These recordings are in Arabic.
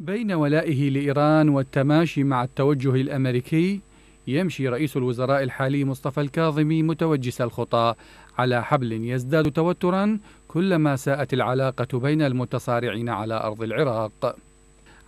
بين ولائه لإيران والتماشي مع التوجه الأمريكي يمشي رئيس الوزراء الحالي مصطفى الكاظمي متوجس الخطى على حبل يزداد توترا كلما ساءت العلاقة بين المتصارعين على أرض العراق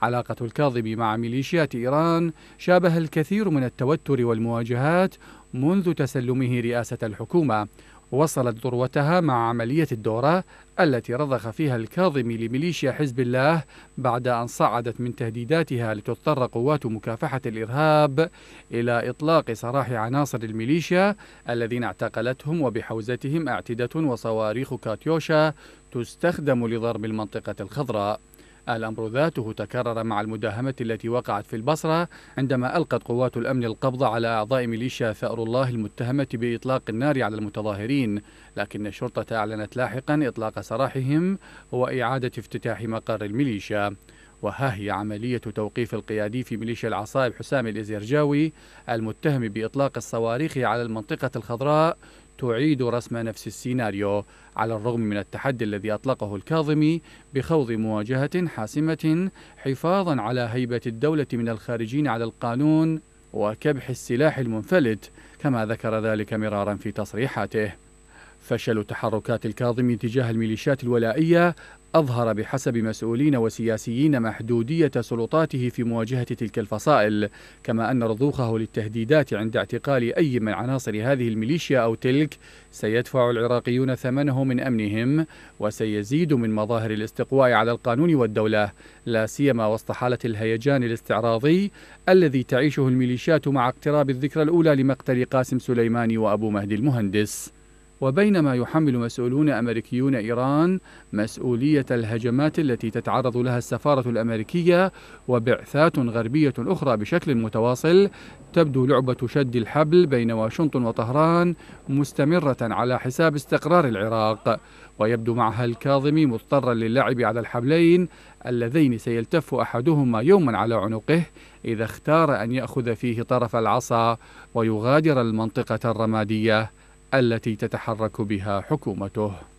علاقة الكاظمي مع ميليشيات إيران شابه الكثير من التوتر والمواجهات منذ تسلمه رئاسة الحكومة وصلت ذروتها مع عملية الدورة التي رضخ فيها الكاظمي لميليشيا حزب الله بعد أن صعدت من تهديداتها لتضطر قوات مكافحة الإرهاب إلى إطلاق سراح عناصر الميليشيا الذين اعتقلتهم وبحوزتهم أعتدة وصواريخ كاتيوشا تستخدم لضرب المنطقة الخضراء الأمر ذاته تكرر مع المداهمة التي وقعت في البصرة عندما ألقت قوات الأمن القبض على أعضاء ميليشيا ثأر الله المتهمة بإطلاق النار على المتظاهرين لكن الشرطة أعلنت لاحقا إطلاق سراحهم وإعادة افتتاح مقر الميليشيا وها هي عملية توقيف القيادي في ميليشيا العصائب حسام الإزرجاوي المتهم بإطلاق الصواريخ على المنطقة الخضراء تعيد رسم نفس السيناريو على الرغم من التحدي الذي أطلقه الكاظمي بخوض مواجهة حاسمة حفاظا على هيبة الدولة من الخارجين على القانون وكبح السلاح المنفلت كما ذكر ذلك مرارا في تصريحاته فشل تحركات الكاظمي تجاه الميليشيات الولائية أظهر بحسب مسؤولين وسياسيين محدودية سلطاته في مواجهة تلك الفصائل كما أن رضوخه للتهديدات عند اعتقال أي من عناصر هذه الميليشيا أو تلك سيدفع العراقيون ثمنه من أمنهم وسيزيد من مظاهر الاستقواء على القانون والدولة لا سيما وسط حالة الهيجان الاستعراضي الذي تعيشه الميليشيات مع اقتراب الذكرى الأولى لمقتل قاسم سليماني وأبو مهدي المهندس وبينما يحمل مسؤولون أمريكيون إيران مسؤولية الهجمات التي تتعرض لها السفارة الأمريكية وبعثات غربية أخرى بشكل متواصل تبدو لعبة شد الحبل بين واشنطن وطهران مستمرة على حساب استقرار العراق ويبدو معها الكاظمي مضطرا للعب على الحبلين اللذين سيلتف أحدهما يوما على عنقه إذا اختار أن يأخذ فيه طرف العصا ويغادر المنطقة الرمادية التي تتحرك بها حكومته